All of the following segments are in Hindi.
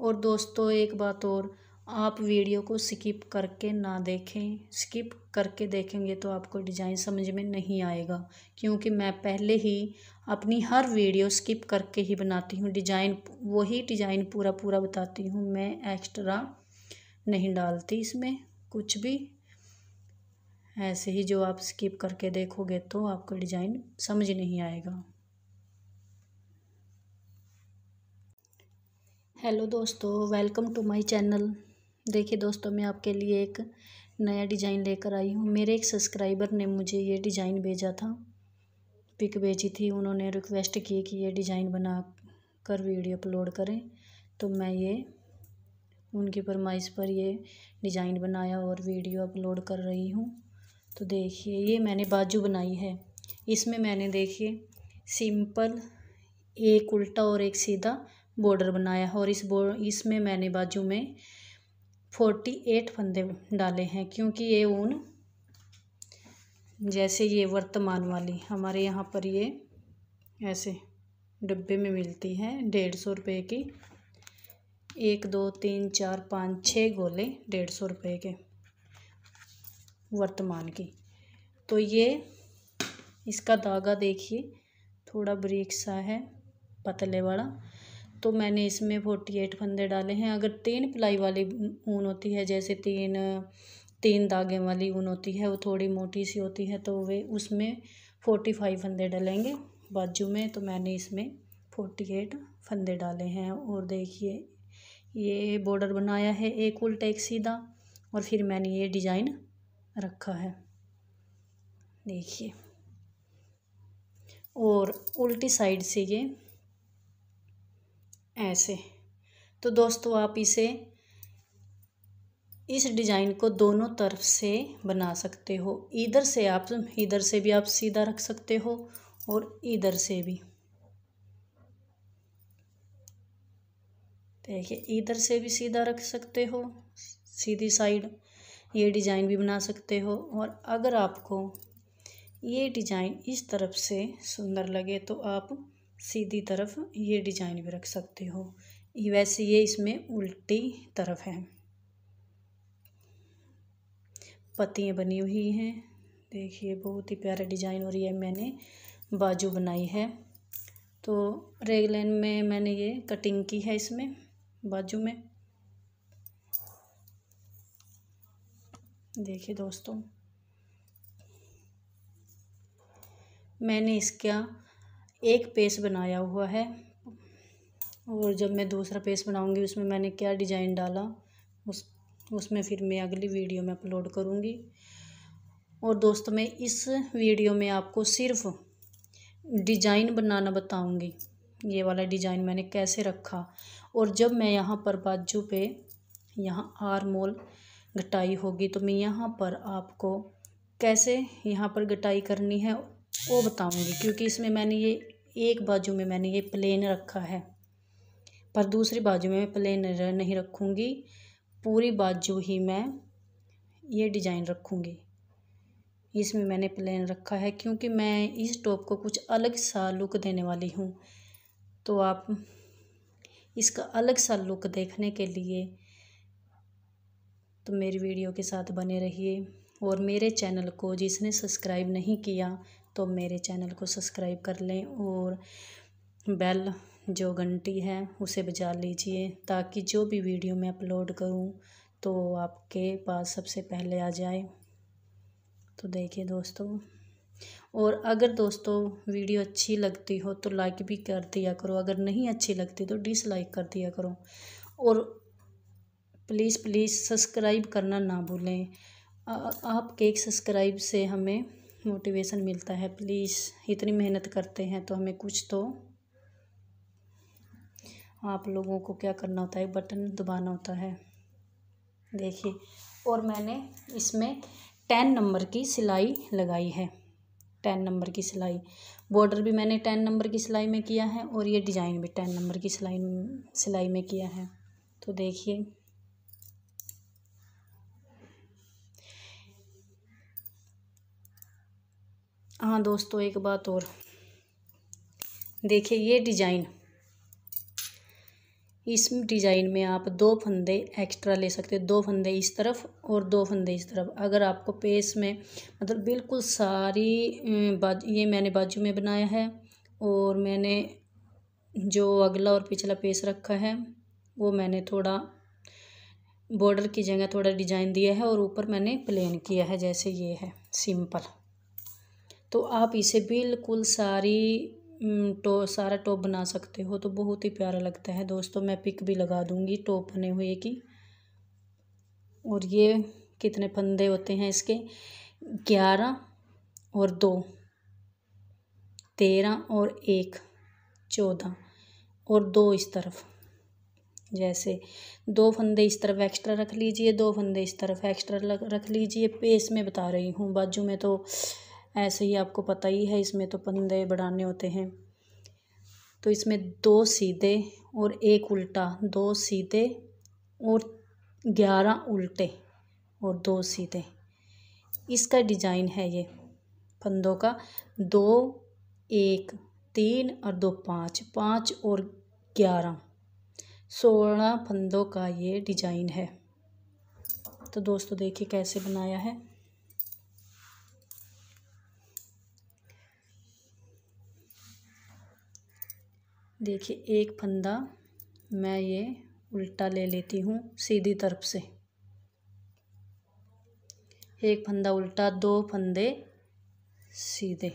और दोस्तों एक बात और आप वीडियो को स्किप करके ना देखें स्किप करके देखेंगे तो आपको डिज़ाइन समझ में नहीं आएगा क्योंकि मैं पहले ही अपनी हर वीडियो स्किप करके ही बनाती हूँ डिज़ाइन वही डिज़ाइन पूरा पूरा बताती हूँ मैं एक्स्ट्रा नहीं डालती इसमें कुछ भी ऐसे ही जो आप स्किप करके देखोगे तो आपको डिज़ाइन समझ नहीं आएगा हेलो दोस्तों वेलकम टू माय चैनल देखिए दोस्तों मैं आपके लिए एक नया डिज़ाइन लेकर आई हूँ मेरे एक सब्सक्राइबर ने मुझे ये डिज़ाइन भेजा था पिक भेजी थी उन्होंने रिक्वेस्ट की कि ये डिज़ाइन बना कर वीडियो अपलोड करें तो मैं ये उनकी फरमाइश पर ये डिज़ाइन बनाया और वीडियो अपलोड कर रही हूँ तो देखिए ये मैंने बाजू बनाई है इसमें मैंने देखिए सिंपल एक उल्टा और एक सीधा बॉर्डर बनाया है और इस बो इसमें मैंने बाजू में फोर्टी एट फंदे डाले हैं क्योंकि ये ऊन जैसे ये वर्तमान वाली हमारे यहाँ पर ये ऐसे डब्बे में मिलती है डेढ़ सौ रुपये की एक दो तीन चार पाँच छः गोले डेढ़ सौ रुपये के वर्तमान की तो ये इसका धागा देखिए थोड़ा ब्रिक सा है पतले वाला तो मैंने इसमें फोर्टी एट फंदे डाले हैं अगर तीन प्लाई वाली ऊन होती है जैसे तीन तीन धागे वाली ऊन होती है वो थोड़ी मोटी सी होती है तो वे उसमें फोर्टी फाइव फंदे डालेंगे बाजू में तो मैंने इसमें फोर्टी एट फंदे डाले हैं और देखिए ये बॉर्डर बनाया है एक उल्टा एक सीधा और फिर मैंने ये डिज़ाइन रखा है देखिए और उल्टी साइड से ये ऐसे तो दोस्तों आप इसे इस डिज़ाइन को दोनों तरफ से बना सकते हो इधर से आप इधर से भी आप सीधा रख सकते हो और इधर से भी देखिए इधर से भी सीधा रख सकते हो सीधी साइड ये डिज़ाइन भी बना सकते हो और अगर आपको ये डिज़ाइन इस तरफ से सुंदर लगे तो आप सीधी तरफ ये डिजाइन भी रख सकते हो वैसे ये इसमें उल्टी तरफ है पत्तियाँ बनी हुई हैं देखिए बहुत ही प्यारा डिजाइन हो रही है मैंने बाजू बनाई है तो रेगलाइन में मैंने ये कटिंग की है इसमें बाजू में देखिए दोस्तों मैंने इसका एक पेस बनाया हुआ है और जब मैं दूसरा पेस बनाऊंगी उसमें मैंने क्या डिज़ाइन डाला उस उसमें फिर मैं अगली वीडियो में अपलोड करूंगी और दोस्तों मैं इस वीडियो में आपको सिर्फ डिजाइन बनाना बताऊंगी ये वाला डिजाइन मैंने कैसे रखा और जब मैं यहाँ पर बाजू पे यहाँ आर मोल घटाई होगी तो मैं यहाँ पर आपको कैसे यहाँ पर घटाई करनी है वो बताऊंगी क्योंकि इसमें मैंने ये एक बाजू में मैंने ये प्लेन रखा है पर दूसरी बाजू में मैं प्लेन नहीं रखूँगी पूरी बाजू ही मैं ये डिजाइन रखूँगी इसमें मैंने प्लेन रखा है क्योंकि मैं इस टॉप को कुछ अलग सा लुक देने वाली हूँ तो आप इसका अलग सा लुक देखने के लिए तो मेरी वीडियो के साथ बने रहिए और मेरे चैनल को जिसने सब्सक्राइब नहीं किया तो मेरे चैनल को सब्सक्राइब कर लें और बेल जो घंटी है उसे बजा लीजिए ताकि जो भी वीडियो मैं अपलोड करूं तो आपके पास सबसे पहले आ जाए तो देखिए दोस्तों और अगर दोस्तों वीडियो अच्छी लगती हो तो लाइक भी कर दिया करो अगर नहीं अच्छी लगती तो डिसलाइक कर दिया करो और प्लीज़ प्लीज़ सब्सक्राइब करना ना भूलें आपके एक सब्सक्राइब से हमें मोटिवेशन मिलता है प्लीज़ इतनी मेहनत करते हैं तो हमें कुछ तो आप लोगों को क्या करना होता है बटन दबाना होता है देखिए और मैंने इसमें टेन नंबर की सिलाई लगाई है टेन नंबर की सिलाई बॉर्डर भी मैंने टेन नंबर की सिलाई में किया है और ये डिज़ाइन भी टेन नंबर की सिलाई सिलाई में किया है तो देखिए हाँ दोस्तों एक बात और देखिए ये डिजाइन इस डिज़ाइन में आप दो फंदे एक्स्ट्रा ले सकते हैं दो फंदे इस तरफ और दो फंदे इस तरफ अगर आपको पेस में मतलब बिल्कुल सारी बाज ये मैंने बाजू में बनाया है और मैंने जो अगला और पिछला पेस रखा है वो मैंने थोड़ा बॉर्डर की जगह थोड़ा डिजाइन दिया है और ऊपर मैंने प्लेन किया है जैसे ये है सिंपल तो आप इसे बिल्कुल सारी टो सारा टॉप बना सकते हो तो बहुत ही प्यारा लगता है दोस्तों मैं पिक भी लगा दूंगी टॉप बने हुए की और ये कितने फंदे होते हैं इसके ग्यारह और दो तेरह और एक चौदह और दो इस तरफ जैसे दो फंदे इस तरफ एक्स्ट्रा रख लीजिए दो फंदे इस तरफ एक्स्ट्रा रख लीजिए पेस में बता रही हूँ बाजू में तो ऐसे ही आपको पता ही है इसमें तो पंदे बढ़ाने होते हैं तो इसमें दो सीधे और एक उल्टा दो सीधे और ग्यारह उल्टे और दो सीधे इसका डिजाइन है ये पंदों का दो एक तीन और दो पाँच पाँच और ग्यारह सोलह फंदों का ये डिजाइन है तो दोस्तों देखिए कैसे बनाया है देखिए एक फंदा मैं ये उल्टा ले लेती हूँ सीधी तरफ से एक फंदा उल्टा दो फंदे सीधे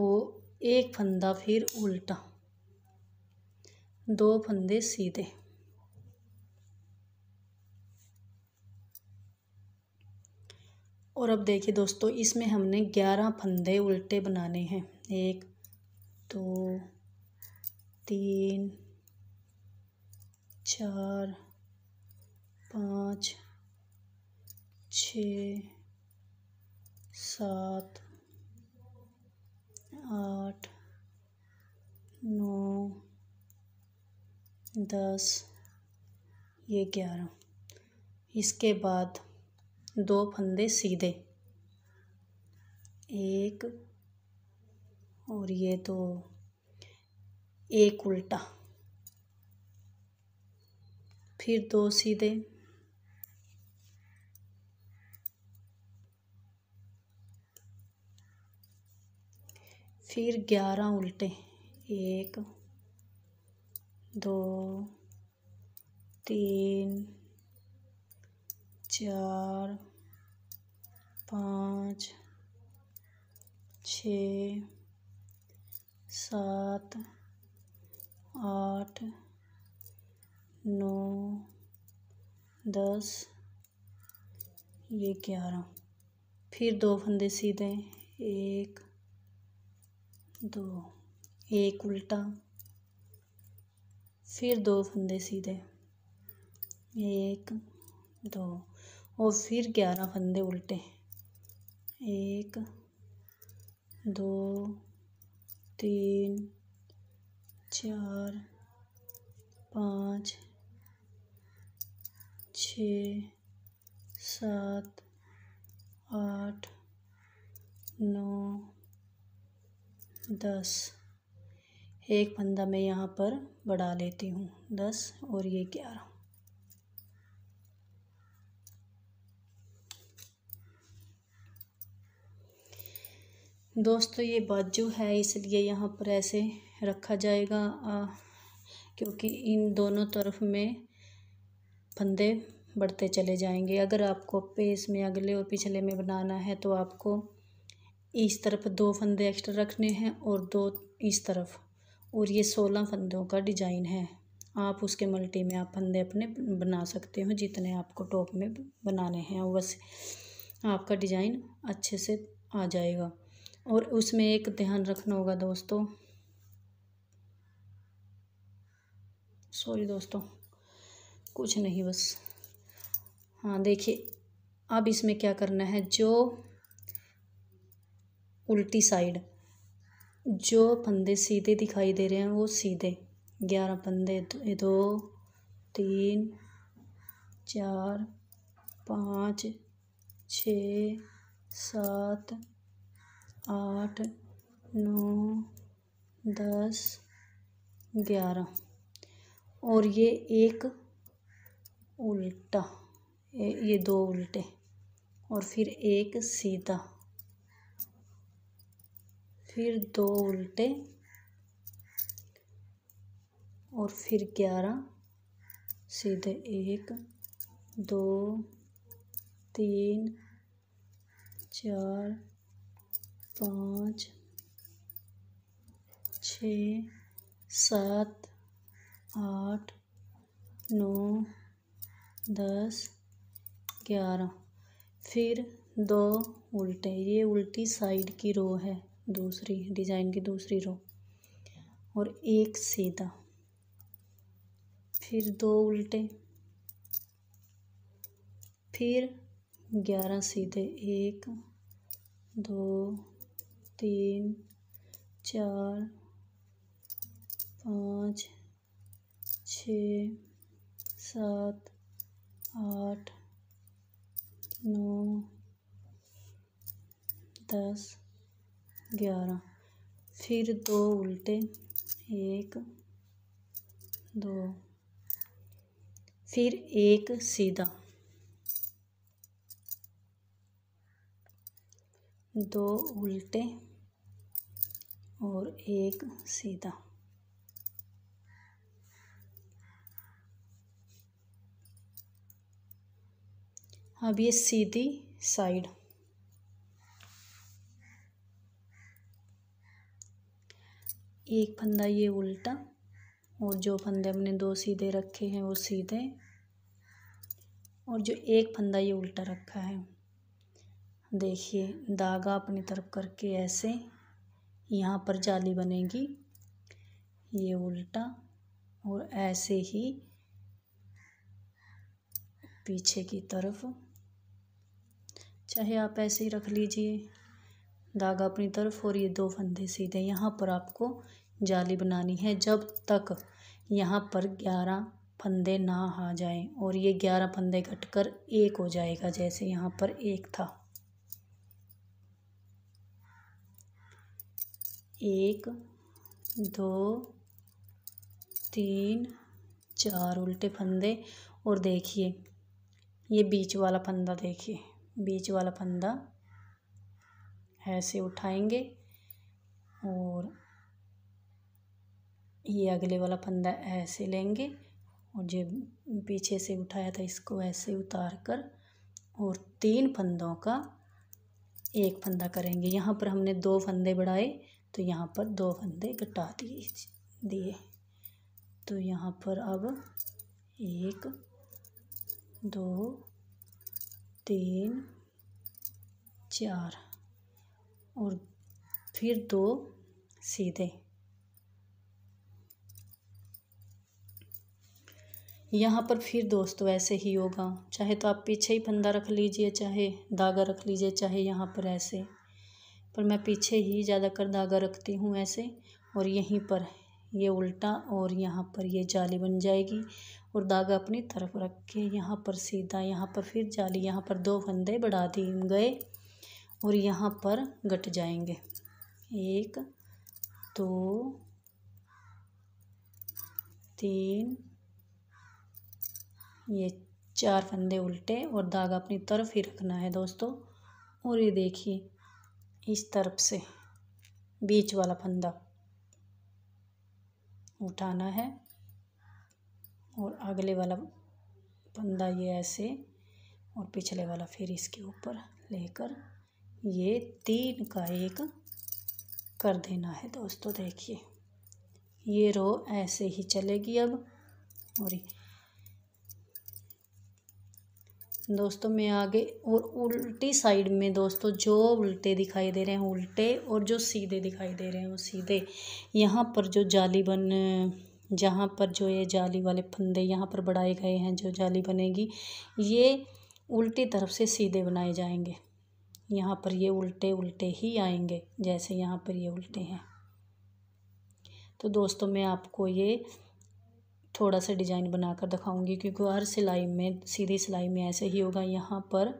और एक फंदा फिर उल्टा दो फंदे सीधे और अब देखिए दोस्तों इसमें हमने ग्यारह फंदे उल्टे बनाने हैं एक दो तीन चार पाँच छ सात आठ नौ दस ये ग्यारह इसके बाद दो फंदे सीधे एक और ये तो एक उल्टा फिर दो सीधे फिर ग्यारह उल्टे एक दो तीन चार पाँच छ सात आठ नौ दस ये ग्यारह फिर दो फंदे सीधे एक दो एक उल्टा फिर दो फंदे सीधे एक दो और फिर ग्यारह फंदे उल्टे एक दो तीन चार पाँच छ सात आठ नौ दस एक फंदा मैं यहाँ पर बढ़ा लेती हूँ दस और ये ग्यारह दोस्तों ये बाजू है इसलिए यहाँ पर ऐसे रखा जाएगा आ, क्योंकि इन दोनों तरफ में फंदे बढ़ते चले जाएंगे अगर आपको पेस में अगले और पिछले में बनाना है तो आपको इस तरफ दो फंदे एक्स्ट्रा रखने हैं और दो इस तरफ और ये सोलह फंदों का डिजाइन है आप उसके मल्टी में आप फंदे अपने बना सकते हो जितने आपको टॉप में बनाने हैं बस आपका डिज़ाइन अच्छे से आ जाएगा और उसमें एक ध्यान रखना होगा दोस्तों सॉरी दोस्तों कुछ नहीं बस हाँ देखिए अब इसमें क्या करना है जो उल्टी साइड जो फंदे सीधे दिखाई दे रहे हैं वो सीधे ग्यारह फंदे दो तीन चार पाँच छ सात आठ नौ दस ग्यारह और ये एक उल्टा ये दो उल्टे और फिर एक सीधा फिर दो उल्टे और फिर ग्यारह सीधे एक दो तीन चार पाँच छ सात आठ नौ दस ग्यारह फिर दो उल्टे ये उल्टी साइड की रो है दूसरी डिज़ाइन की दूसरी रो और एक सीधा फिर दो उल्टे फिर ग्यारह सीधे एक दो तीन चार पाँच छ सात आठ नौ दस ग्यारह फिर दो उल्टे एक दो फिर एक सीधा दो उल्टे और एक सीधा अब ये सीधी साइड एक फंदा ये उल्टा और जो फंदे हमने दो सीधे रखे हैं वो सीधे और जो एक फंदा ये उल्टा रखा है देखिए धागा अपनी तरफ करके ऐसे यहाँ पर जाली बनेगी ये उल्टा और ऐसे ही पीछे की तरफ चाहे आप ऐसे ही रख लीजिए धागा अपनी तरफ और ये दो फंदे सीधे यहाँ पर आपको जाली बनानी है जब तक यहाँ पर ग्यारह फंदे ना आ जाएं और ये ग्यारह फंदे घटकर एक हो जाएगा जैसे यहाँ पर एक था एक दो तीन चार उल्टे फंदे और देखिए ये बीच वाला फंदा देखिए बीच वाला फंदा ऐसे उठाएंगे और ये अगले वाला फंदा ऐसे लेंगे और जो पीछे से उठाया था इसको ऐसे उतार कर और तीन फंदों का एक फंदा करेंगे यहाँ पर हमने दो फंदे बढ़ाए तो यहाँ पर दो फंदे घटा दिए दिए तो यहाँ पर अब एक दो तीन चार और फिर दो सीधे यहाँ पर फिर दोस्तों ऐसे ही होगा चाहे तो आप पीछे ही फंदा रख लीजिए चाहे धागा रख लीजिए चाहे यहाँ पर ऐसे पर मैं पीछे ही ज़्यादा कर धागा रखती हूँ ऐसे और यहीं पर ये उल्टा और यहाँ पर ये जाली बन जाएगी और धागा अपनी तरफ रख के यहाँ पर सीधा यहाँ पर फिर जाली यहाँ पर दो फंदे बढ़ा दिए गए और यहाँ पर घट जाएंगे एक दो तीन ये चार फंदे उल्टे और धागा अपनी तरफ ही रखना है दोस्तों और ये देखिए इस तरफ से बीच वाला फंदा उठाना है और अगले वाला फंदा ये ऐसे और पिछले वाला फिर इसके ऊपर लेकर ये तीन का एक कर देना है दोस्तों देखिए ये रो ऐसे ही चलेगी अब और दोस्तों मैं आगे और उल्टी साइड में दोस्तों जो उल्टे दिखाई दे रहे हैं उल्टे और जो सीधे दिखाई दे रहे हैं वो सीधे यहाँ पर जो जाली बन जहाँ पर जो ये जाली वाले फंदे यहाँ पर बढ़ाए गए हैं जो जाली बनेगी ये उल्टी तरफ से सीधे बनाए जाएंगे यहाँ पर ये उल्टे उल्टे ही आएंगे जैसे यहाँ पर ये उल्टे हैं तो दोस्तों मैं आपको ये थोड़ा सा डिजाइन बनाकर दिखाऊंगी क्योंकि हर सिलाई में सीधी सिलाई में ऐसे ही होगा यहाँ पर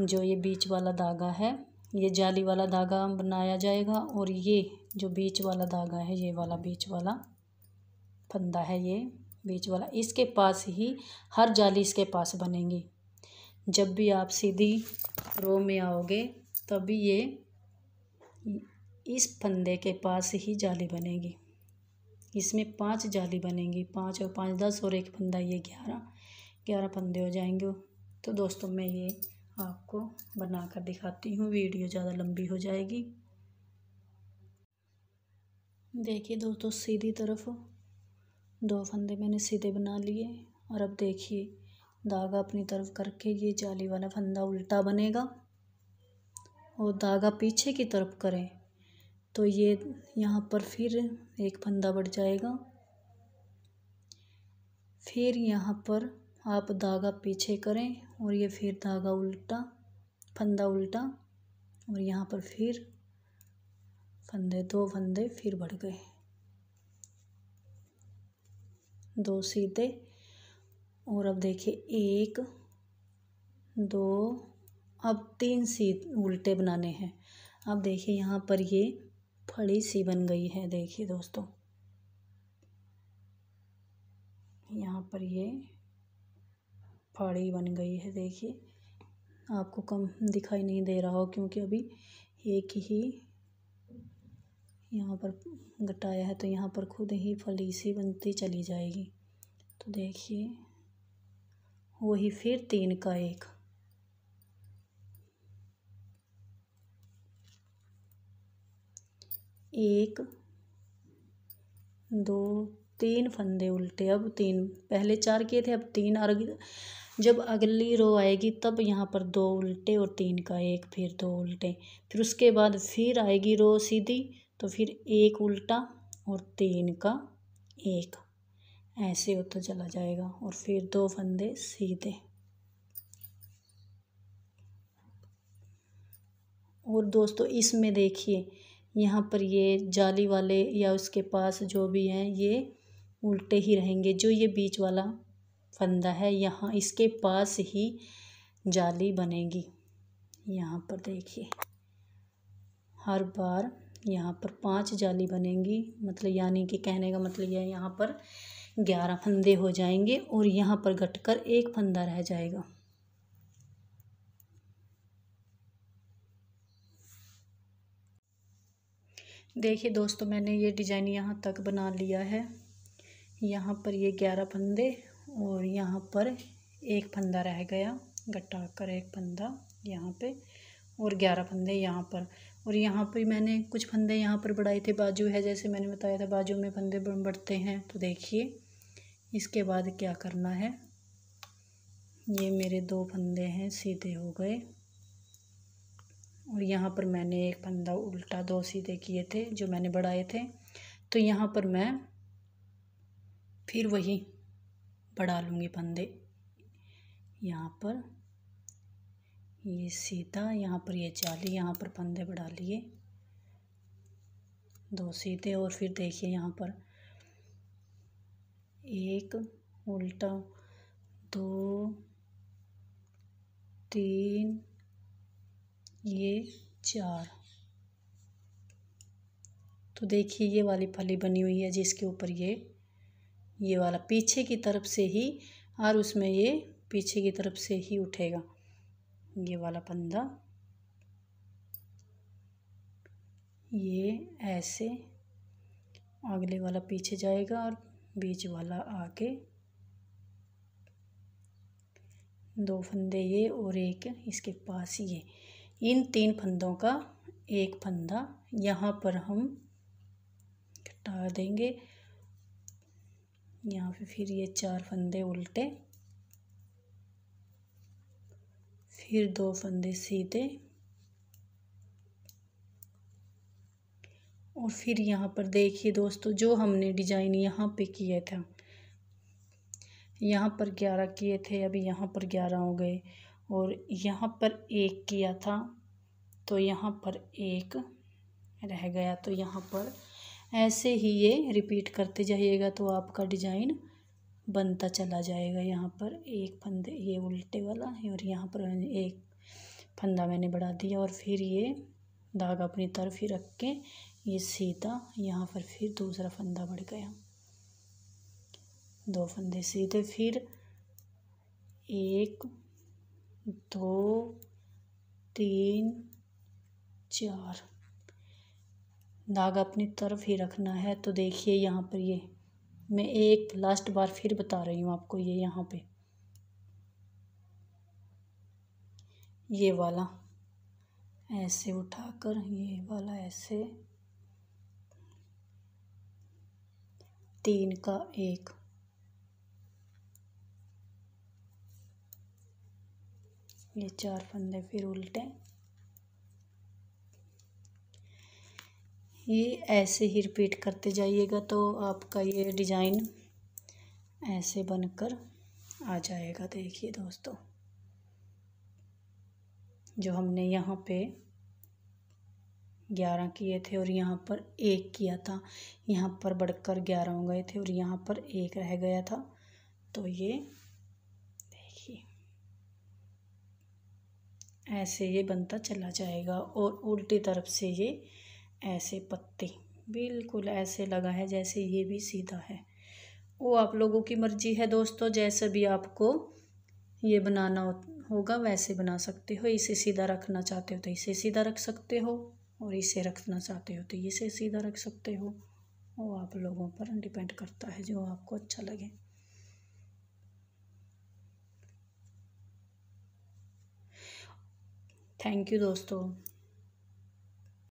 जो ये बीच वाला धागा है ये जाली वाला धागा बनाया जाएगा और ये जो बीच वाला धागा है ये वाला बीच वाला फंदा है ये बीच वाला इसके पास ही हर जाली इसके पास बनेगी जब भी आप सीधी रो में आओगे तभी ये इस फंदे के पास ही जाली बनेगी इसमें पांच जाली बनेंगी पांच और पांच दस और एक फंदा ये ग्यारह ग्यारह फंदे हो जाएंगे तो दोस्तों मैं ये आपको बना कर दिखाती हूँ वीडियो ज़्यादा लंबी हो जाएगी देखिए दोस्तों सीधी तरफ दो फंदे मैंने सीधे बना लिए और अब देखिए धागा अपनी तरफ करके ये जाली वाला फंदा उल्टा बनेगा और धागा पीछे की तरफ करें तो ये यहाँ पर फिर एक फंदा बढ़ जाएगा फिर यहाँ पर आप धागा पीछे करें और ये फिर धागा उल्टा फंदा उल्टा और यहाँ पर फिर फंदे दो फंदे फिर बढ़ गए दो सीधे और अब देखिए एक दो अब तीन सीध उल्टे बनाने हैं अब देखिए यहाँ पर ये फड़ी सी बन गई है देखिए दोस्तों यहाँ पर ये फाड़ी बन गई है देखिए आपको कम दिखाई नहीं दे रहा हो क्योंकि अभी एक ही यहाँ पर घटाया है तो यहाँ पर खुद ही फली सी बनती चली जाएगी तो देखिए वही फिर तीन का एक एक दो तीन फंदे उल्टे अब तीन पहले चार किए थे अब तीन और जब अगली रो आएगी तब यहाँ पर दो उल्टे और तीन का एक फिर दो उल्टे फिर उसके बाद फिर आएगी रो सीधी तो फिर एक उल्टा और तीन का एक ऐसे होता चला जाएगा और फिर दो फंदे सीधे और दोस्तों इसमें देखिए यहाँ पर ये जाली वाले या उसके पास जो भी हैं ये उल्टे ही रहेंगे जो ये बीच वाला फंदा है यहाँ इसके पास ही जाली बनेगी यहाँ पर देखिए हर बार यहाँ पर पांच जाली बनेंगी मतलब यानी कि कहने का मतलब यह यहाँ पर ग्यारह फंदे हो जाएंगे और यहाँ पर घटकर एक फंदा रह जाएगा देखिए दोस्तों मैंने ये डिज़ाइन यहाँ तक बना लिया है यहाँ पर ये ग्यारह फंदे और यहाँ पर एक फंदा रह गया घटा कर एक फंदा यहाँ पे और ग्यारह फंदे यहाँ पर और यहाँ पर मैंने कुछ फंदे यहाँ पर बढ़ाए थे बाजू है जैसे मैंने बताया था बाजू में फंदे बढ़ते हैं तो देखिए इसके बाद क्या करना है ये मेरे दो फंदे हैं सीधे हो गए और यहाँ पर मैंने एक फंदा उल्टा दो सीधे किए थे जो मैंने बढ़ाए थे तो यहाँ पर मैं फिर वही बढ़ा लूँगी फंदे यहाँ पर ये सीधा यहाँ पर ये चाली यहाँ पर फंदे बढ़ा लिए दो सीधे और फिर देखिए यहाँ पर एक उल्टा दो तीन ये चार तो देखिए ये वाली फली बनी हुई है जिसके ऊपर ये ये वाला पीछे की तरफ से ही और उसमें ये पीछे की तरफ से ही उठेगा ये वाला पंदा ये ऐसे अगले वाला पीछे जाएगा और बीच वाला आगे दो फंदे ये और एक इसके पास ये इन तीन फंदों का एक फंदा यहाँ पर हम घटा देंगे यहाँ पे फिर ये चार फंदे उल्टे फिर दो फंदे सीधे और फिर यहाँ पर देखिए दोस्तों जो हमने डिजाइन यहाँ पे किया था यहाँ पर ग्यारह किए थे अभी यहाँ पर ग्यारह हो गए और यहाँ पर एक किया था तो यहाँ पर एक रह गया तो यहाँ पर ऐसे ही ये रिपीट करते जाइएगा तो आपका डिजाइन बनता चला जाएगा यहाँ पर एक फंदे ये उल्टे वाला और यहाँ पर एक फंदा मैंने बढ़ा दिया और फिर ये धागा अपनी तरफ ही रख के ये सीधा यहाँ पर फिर दूसरा फंदा बढ़ गया दो फंदे सीधे फिर एक दो तीन चार दाग अपनी तरफ ही रखना है तो देखिए यहाँ पर ये मैं एक लास्ट बार फिर बता रही हूँ आपको ये यहाँ पे ये वाला ऐसे उठाकर ये वाला ऐसे तीन का एक ये चार फंदे फिर उल्टे ये ऐसे ही रिपीट करते जाइएगा तो आपका ये डिज़ाइन ऐसे बनकर आ जाएगा देखिए दोस्तों जो हमने यहाँ पे ग्यारह किए थे और यहाँ पर एक किया था यहाँ पर बढ़कर ग्यारह हो गए थे और यहाँ पर एक रह गया था तो ये ऐसे ये बनता चला जाएगा और उल्टी तरफ से ये ऐसे पत्ते बिल्कुल ऐसे लगा है जैसे ये भी सीधा है वो आप लोगों की मर्ज़ी है दोस्तों जैसे भी आपको ये बनाना होगा वैसे बना सकते हो इसे सीधा रखना चाहते हो तो इसे सीधा रख सकते हो और इसे रखना चाहते हो तो इसे सीधा रख सकते हो वो आप लोगों पर डिपेंड करता है जो आपको अच्छा लगे थैंक यू दोस्तों